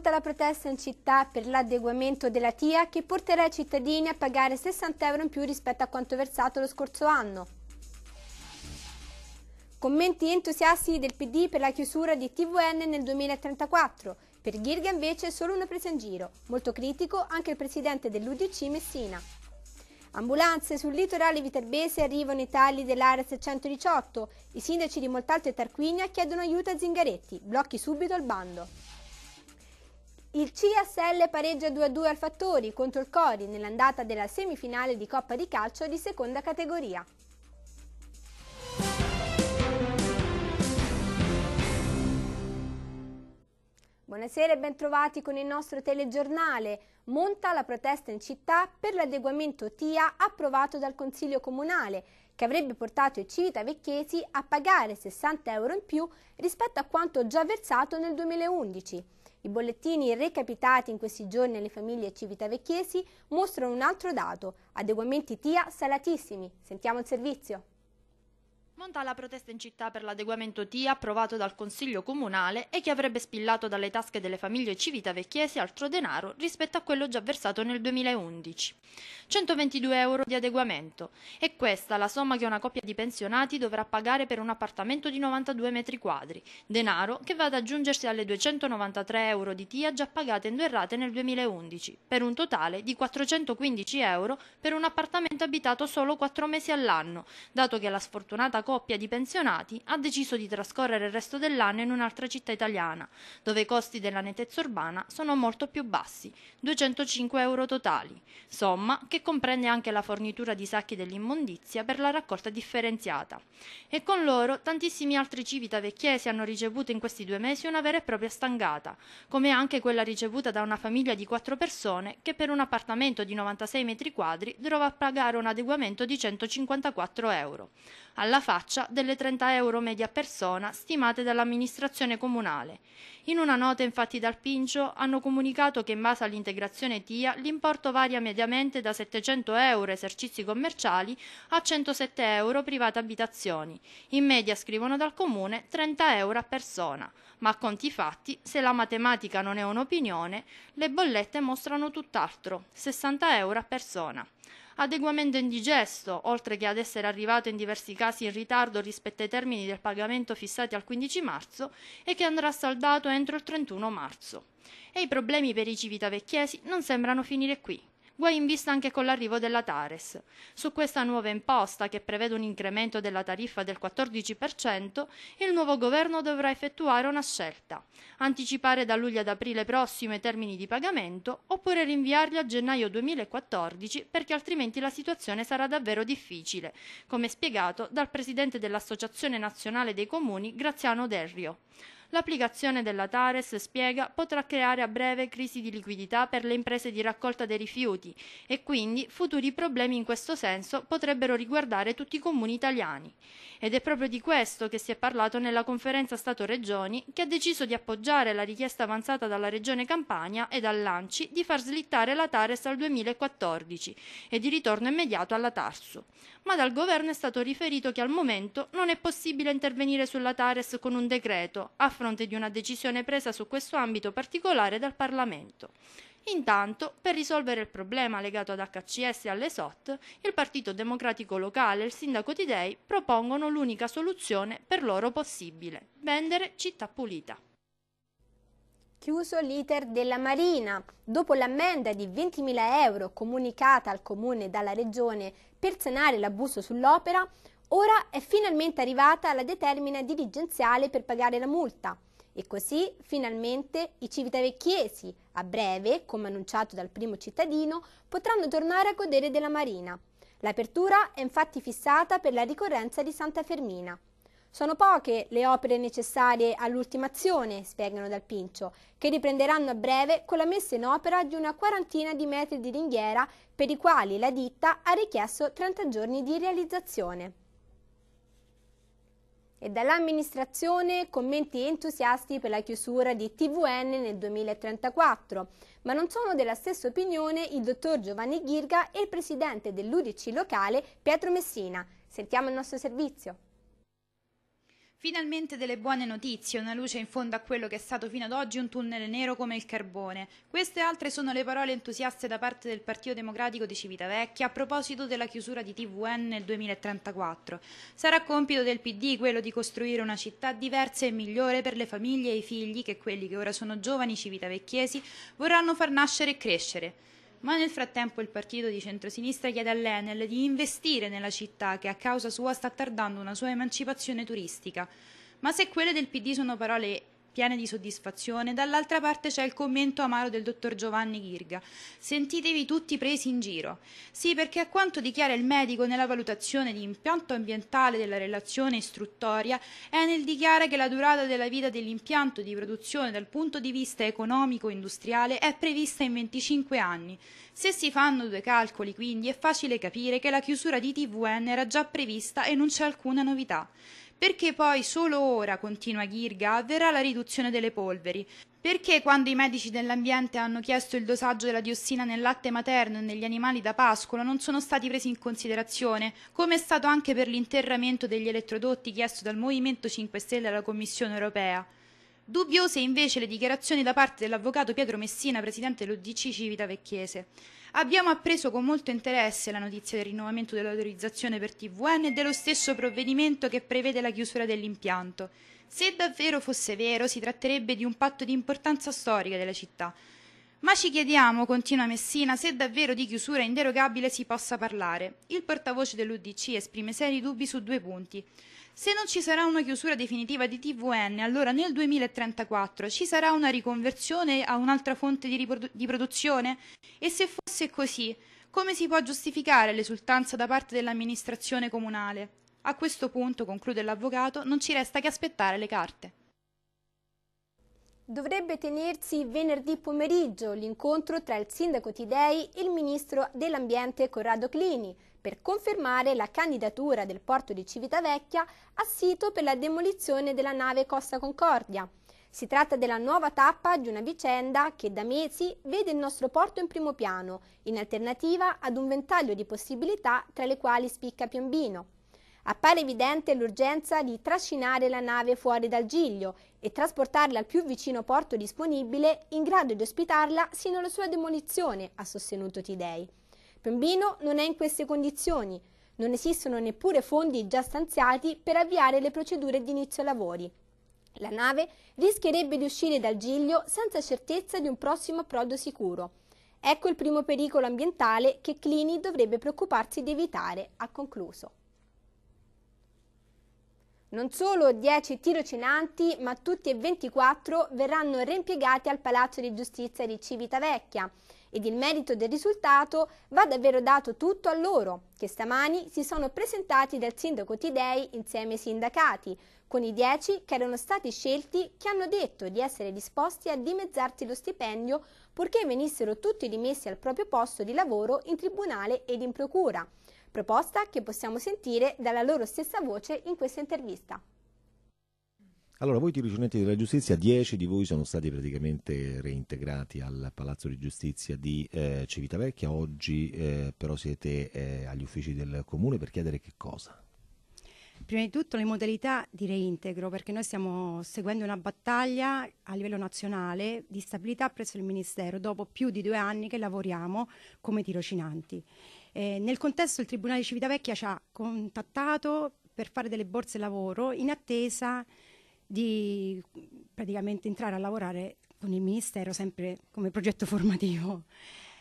pronta la protesta in città per l'adeguamento della TIA che porterà i cittadini a pagare 60 euro in più rispetto a quanto versato lo scorso anno. Commenti entusiasti del PD per la chiusura di TVN nel 2034. Per Ghirga invece solo una presa in giro. Molto critico anche il presidente dell'UDC Messina. Ambulanze sul litorale viterbese arrivano i tagli dell'area 618. I sindaci di Moltalto e Tarquinia chiedono aiuto a Zingaretti. Blocchi subito il bando. Il CSL pareggia 2-2 al Fattori contro il Cori nell'andata della semifinale di Coppa di Calcio di seconda categoria. Buonasera e bentrovati con il nostro telegiornale. Monta la protesta in città per l'adeguamento TIA approvato dal Consiglio Comunale, che avrebbe portato i vecchiesi a pagare 60 euro in più rispetto a quanto già versato nel 2011. I bollettini recapitati in questi giorni alle famiglie civitavecchiesi mostrano un altro dato, adeguamenti TIA salatissimi. Sentiamo il servizio. Monta la protesta in città per l'adeguamento TIA approvato dal Consiglio Comunale e che avrebbe spillato dalle tasche delle famiglie civitavecchiesi altro denaro rispetto a quello già versato nel 2011. 122 euro di adeguamento. È questa la somma che una coppia di pensionati dovrà pagare per un appartamento di 92 metri quadri, denaro che va ad aggiungersi alle 293 euro di TIA già pagate in due rate nel 2011, per un totale di 415 euro per un appartamento abitato solo 4 mesi all'anno, dato che la sfortunata coppia coppia di pensionati ha deciso di trascorrere il resto dell'anno in un'altra città italiana, dove i costi della netezza urbana sono molto più bassi, 205 euro totali, somma che comprende anche la fornitura di sacchi dell'immondizia per la raccolta differenziata. E con loro tantissimi altri civita vecchiesi hanno ricevuto in questi due mesi una vera e propria stangata, come anche quella ricevuta da una famiglia di quattro persone che per un appartamento di 96 metri quadri dovrà pagare un adeguamento di 154 euro. Alla faccia traccia delle 30 euro media persona stimate dall'amministrazione comunale. In una nota infatti dal Pincio hanno comunicato che in base all'integrazione TIA l'importo varia mediamente da 700 euro esercizi commerciali a 107 euro private abitazioni. In media scrivono dal comune 30 euro a persona, ma a conti fatti, se la matematica non è un'opinione, le bollette mostrano tutt'altro, 60 euro a persona adeguamento indigesto, oltre che ad essere arrivato in diversi casi in ritardo rispetto ai termini del pagamento fissati al 15 marzo e che andrà saldato entro il 31 marzo. E i problemi per i civitavecchiesi non sembrano finire qui guai in vista anche con l'arrivo della Tares. Su questa nuova imposta, che prevede un incremento della tariffa del 14%, il nuovo governo dovrà effettuare una scelta, anticipare da luglio ad aprile prossimo i termini di pagamento oppure rinviarli a gennaio 2014 perché altrimenti la situazione sarà davvero difficile, come spiegato dal presidente dell'Associazione Nazionale dei Comuni Graziano Derrio. L'applicazione della Tares, spiega, potrà creare a breve crisi di liquidità per le imprese di raccolta dei rifiuti e quindi futuri problemi in questo senso potrebbero riguardare tutti i comuni italiani. Ed è proprio di questo che si è parlato nella conferenza Stato-Regioni che ha deciso di appoggiare la richiesta avanzata dalla Regione Campania e dall'Anci di far slittare la Tares al 2014 e di ritorno immediato alla Tarsu. Ma dal governo è stato riferito che al momento non è possibile intervenire sulla Tares con un decreto, a fronte di una decisione presa su questo ambito particolare dal Parlamento. Intanto, per risolvere il problema legato ad HCS e alle SOT, il Partito Democratico Locale e il Sindaco di Dei propongono l'unica soluzione per loro possibile, vendere città pulita. Chiuso l'iter della Marina. Dopo l'ammenda di 20.000 euro comunicata al Comune dalla Regione per sanare l'abuso sull'opera, Ora è finalmente arrivata la determina dirigenziale per pagare la multa e così finalmente i civitavecchiesi, a breve, come annunciato dal primo cittadino, potranno tornare a godere della marina. L'apertura è infatti fissata per la ricorrenza di Santa Fermina. Sono poche le opere necessarie all'ultimazione, spiegano dal Pincio, che riprenderanno a breve con la messa in opera di una quarantina di metri di ringhiera per i quali la ditta ha richiesto 30 giorni di realizzazione e dall'amministrazione commenti entusiasti per la chiusura di TVN nel 2034, ma non sono della stessa opinione il dottor Giovanni Ghirga e il presidente dell'UDC locale Pietro Messina. Sentiamo il nostro servizio. Finalmente delle buone notizie, una luce in fondo a quello che è stato fino ad oggi un tunnel nero come il carbone. Queste altre sono le parole entusiaste da parte del Partito Democratico di Civitavecchia a proposito della chiusura di TVN nel 2034. Sarà compito del PD quello di costruire una città diversa e migliore per le famiglie e i figli che quelli che ora sono giovani civitavecchiesi vorranno far nascere e crescere ma nel frattempo il partito di centrosinistra chiede all'Enel di investire nella città che a causa sua sta tardando una sua emancipazione turistica. Ma se quelle del PD sono parole piene di soddisfazione, dall'altra parte c'è il commento amaro del dottor Giovanni Ghirga. Sentitevi tutti presi in giro. Sì, perché a quanto dichiara il medico nella valutazione di impianto ambientale della relazione istruttoria, è nel dichiara che la durata della vita dell'impianto di produzione dal punto di vista economico-industriale è prevista in 25 anni. Se si fanno due calcoli, quindi, è facile capire che la chiusura di TVN era già prevista e non c'è alcuna novità. Perché poi solo ora, continua Ghirga, avverrà la riduzione delle polveri. Perché quando i medici dell'ambiente hanno chiesto il dosaggio della diossina nel latte materno e negli animali da pascolo non sono stati presi in considerazione, come è stato anche per l'interramento degli elettrodotti chiesto dal Movimento 5 Stelle alla Commissione europea. Dubbiose invece le dichiarazioni da parte dell'avvocato Pietro Messina, presidente dell'UDC Civita Vecchiese. Abbiamo appreso con molto interesse la notizia del rinnovamento dell'autorizzazione per TVN e dello stesso provvedimento che prevede la chiusura dell'impianto. Se davvero fosse vero, si tratterebbe di un patto di importanza storica della città. Ma ci chiediamo, continua Messina, se davvero di chiusura inderogabile si possa parlare. Il portavoce dell'Udc esprime seri dubbi su due punti. Se non ci sarà una chiusura definitiva di TVN, allora nel 2034 ci sarà una riconversione a un'altra fonte di, di produzione? E se fosse così, come si può giustificare l'esultanza da parte dell'amministrazione comunale? A questo punto, conclude l'avvocato, non ci resta che aspettare le carte. Dovrebbe tenersi venerdì pomeriggio l'incontro tra il sindaco Tidei e il ministro dell'ambiente Corrado Clini per confermare la candidatura del porto di Civitavecchia a sito per la demolizione della nave Costa Concordia. Si tratta della nuova tappa di una vicenda che da mesi vede il nostro porto in primo piano, in alternativa ad un ventaglio di possibilità tra le quali spicca Piombino. Appare evidente l'urgenza di trascinare la nave fuori dal Giglio e trasportarla al più vicino porto disponibile in grado di ospitarla sino alla sua demolizione, ha sostenuto Tidei. Piombino non è in queste condizioni, non esistono neppure fondi già stanziati per avviare le procedure di inizio lavori. La nave rischierebbe di uscire dal Giglio senza certezza di un prossimo approdo sicuro. Ecco il primo pericolo ambientale che Clini dovrebbe preoccuparsi di evitare, ha concluso. Non solo 10 tirocinanti, ma tutti e 24 verranno reimpiegati al Palazzo di Giustizia di Civitavecchia ed il merito del risultato va davvero dato tutto a loro, che stamani si sono presentati dal sindaco Tidei insieme ai sindacati, con i 10 che erano stati scelti che hanno detto di essere disposti a dimezzarsi lo stipendio purché venissero tutti rimessi al proprio posto di lavoro in tribunale ed in procura proposta che possiamo sentire dalla loro stessa voce in questa intervista. Allora, voi dirigenti della giustizia, 10 di voi sono stati praticamente reintegrati al Palazzo di Giustizia di eh, Civitavecchia, oggi eh, però siete eh, agli uffici del Comune per chiedere che cosa? Prima di tutto le modalità di reintegro, perché noi stiamo seguendo una battaglia a livello nazionale di stabilità presso il Ministero dopo più di due anni che lavoriamo come tirocinanti. Eh, nel contesto il Tribunale di Civitavecchia ci ha contattato per fare delle borse lavoro in attesa di praticamente entrare a lavorare con il Ministero sempre come progetto formativo.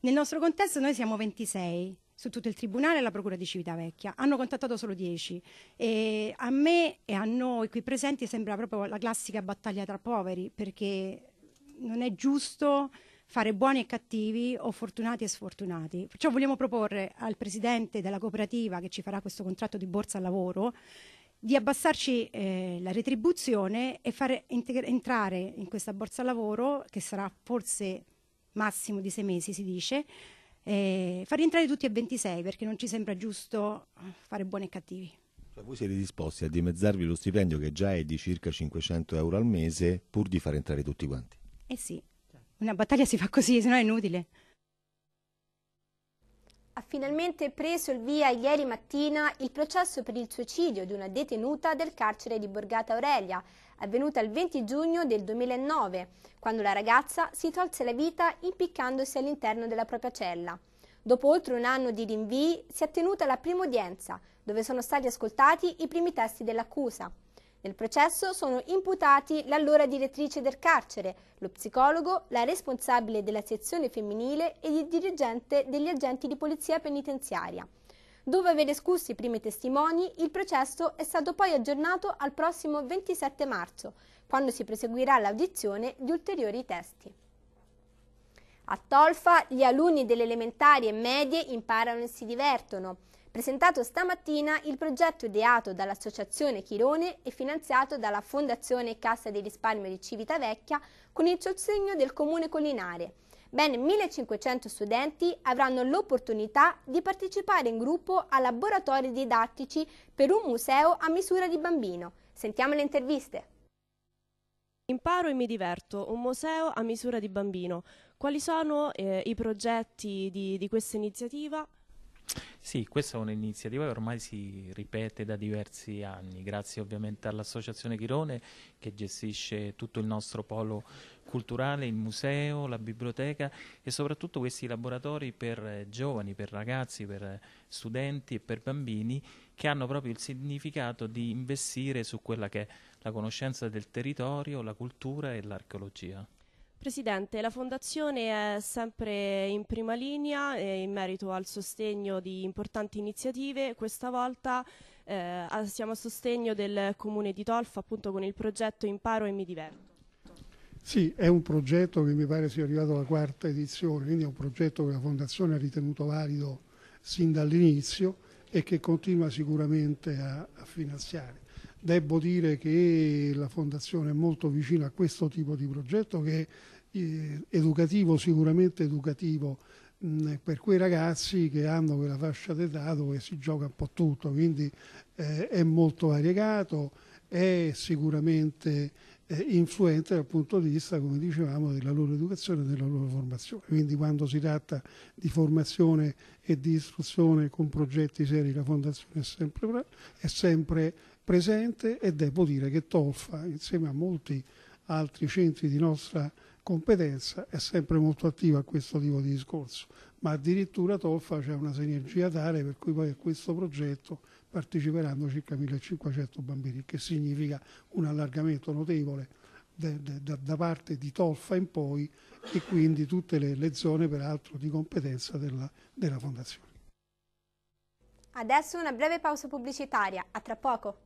Nel nostro contesto noi siamo 26 su tutto il Tribunale e la Procura di Civitavecchia. Hanno contattato solo 10 e a me e a noi qui presenti sembra proprio la classica battaglia tra poveri perché non è giusto fare buoni e cattivi o fortunati e sfortunati. Perciò vogliamo proporre al presidente della cooperativa che ci farà questo contratto di borsa al lavoro di abbassarci eh, la retribuzione e fare entrare in questa borsa lavoro, che sarà forse massimo di sei mesi, si dice, eh, far entrare tutti a 26 perché non ci sembra giusto fare buoni e cattivi. Cioè voi siete disposti a dimezzarvi lo stipendio che già è di circa 500 euro al mese pur di far entrare tutti quanti? Eh sì, una battaglia si fa così, se no è inutile. Ha finalmente preso il via ieri mattina il processo per il suicidio di una detenuta del carcere di Borgata Aurelia, avvenuta il 20 giugno del 2009, quando la ragazza si tolse la vita impiccandosi all'interno della propria cella. Dopo oltre un anno di rinvii si è tenuta la prima udienza, dove sono stati ascoltati i primi testi dell'accusa. Nel processo sono imputati l'allora direttrice del carcere, lo psicologo, la responsabile della sezione femminile ed il dirigente degli agenti di polizia penitenziaria. Dopo aver escusso i primi testimoni, il processo è stato poi aggiornato al prossimo 27 marzo, quando si proseguirà l'audizione di ulteriori testi. A Tolfa gli alunni delle elementari e medie imparano e si divertono presentato stamattina il progetto ideato dall'Associazione Chirone e finanziato dalla Fondazione Cassa di Risparmio di Civitavecchia con il sostegno del Comune Collinare. Ben 1500 studenti avranno l'opportunità di partecipare in gruppo a laboratori didattici per un museo a misura di bambino. Sentiamo le interviste. Imparo e mi diverto, un museo a misura di bambino. Quali sono eh, i progetti di, di questa iniziativa? Sì, questa è un'iniziativa che ormai si ripete da diversi anni, grazie ovviamente all'Associazione Chirone che gestisce tutto il nostro polo culturale, il museo, la biblioteca e soprattutto questi laboratori per eh, giovani, per ragazzi, per eh, studenti e per bambini che hanno proprio il significato di investire su quella che è la conoscenza del territorio, la cultura e l'archeologia. Presidente, la Fondazione è sempre in prima linea eh, in merito al sostegno di importanti iniziative, questa volta eh, siamo a sostegno del Comune di Tolfa appunto con il progetto Imparo e mi diverto. Sì, è un progetto che mi pare sia arrivato alla quarta edizione, quindi è un progetto che la Fondazione ha ritenuto valido sin dall'inizio e che continua sicuramente a, a finanziare. Devo dire che la Fondazione è molto vicina a questo tipo di progetto che è eh, educativo, sicuramente educativo mh, mm, per quei ragazzi che hanno quella fascia d'età dove si gioca un po' tutto, quindi eh, è molto variegato, è sicuramente eh, influente dal punto di vista, come dicevamo, della loro educazione e della loro formazione. Quindi quando si tratta di formazione e di istruzione con progetti seri, la Fondazione è sempre, è sempre presente e devo dire che Tolfa, insieme a molti altri centri di nostra competenza, è sempre molto attiva a questo tipo di discorso, ma addirittura Tolfa c'è una sinergia tale per cui poi a questo progetto parteciperanno circa 1500 bambini, che significa un allargamento notevole de, de, da parte di Tolfa in poi e quindi tutte le, le zone peraltro di competenza della, della Fondazione. Adesso una breve pausa pubblicitaria, a tra poco!